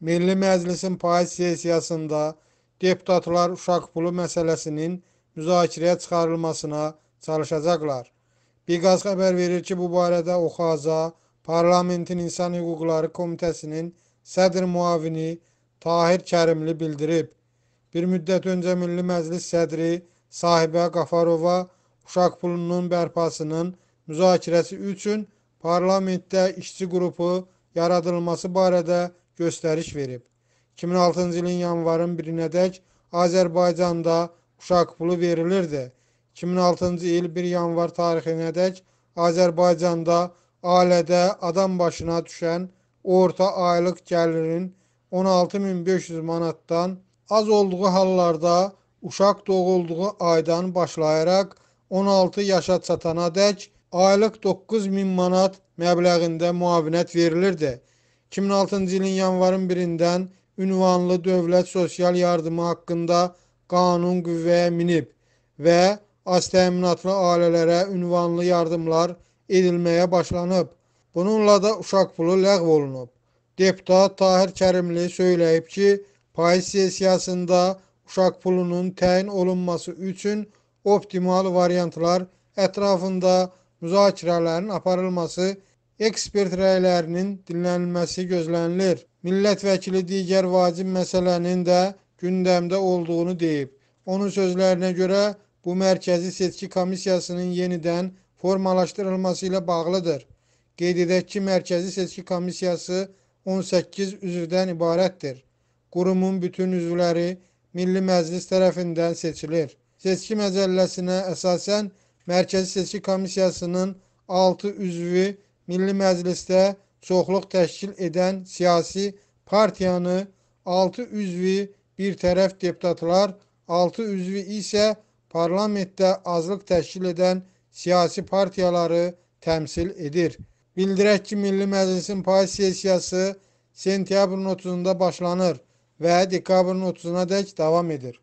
Milli Məclisin payız sessiyasında deputatlar uşaq pulu məsələsinin müzakirəyə çıxarılmasına çalışacaqlar. Biqaz xəbər verir ki, bu barədə Oxaza Parlamentin İnsan Hüquqları Komitəsinin sədr müavini Tahir Kərimli bildirib. Bir müddət öncə Milli Məclis sədri sahibə Qafarova uşaq pulunun bərpasının müzakirəsi üçün parlamentdə işçi qrupu yaradılması barədə göstəriş verib. 2006-cı ilin yanvarın 1-nədək Azərbaycanda uşaq pulu verilirdi. 2006-cı il 1 yanvar tarixinədək Azərbaycanda ailədə adam başına düşən orta aylıq gəlirin 16500 manatdan az olduğu hallarda uşaq doğulduğu aydan başlayaraq 16 yaşa çatana dək aylıq 9000 manat məbləğində müavinət verilirdi. 2006-cı ilin yanvarın 1-dən ünvanlı dövlət sosial yardımı haqqında qanun qüvvəyə minib və az təminatlı ailələrə ünvanlı yardımlar edilməyə başlanıb. Bununla da uşaq pulu ləğv olunub. Deputat Tahir Kərimli söyləyib ki, payız sessiyasında uşaq pulunun təyin olunması üçün optimal variantlar ətrafında müzakirələrin aparılması ekspert rəylərinin dinlənilməsi gözlənilir. Millət vəkili digər vacib məsələnin də gündəmdə olduğunu deyib. Onun sözlərinə görə bu Mərkəzi Seçki Komissiyasının yenidən formalaşdırılması ilə bağlıdır. Qeyd edək ki, Mərkəzi Seçki Komissiyası 18 üzvdən ibarətdir. Qurumun bütün üzvləri Milli Məclis tərəfindən seçilir. Seçki məcəlləsinə əsasən Mərkəzi Seçki Komissiyasının 6 üzvü Milli Məclisdə çoxluq təşkil edən siyasi partiyanı 6 üzvi bir tərəf deputatlar, 6 üzvi isə parlamentdə azlıq təşkil edən siyasi partiyaları təmsil edir. Bildirək ki, Milli Məclisin pay sessiyası sentyabrın 30-da başlanır və dekabrın 30-una dək davam edir.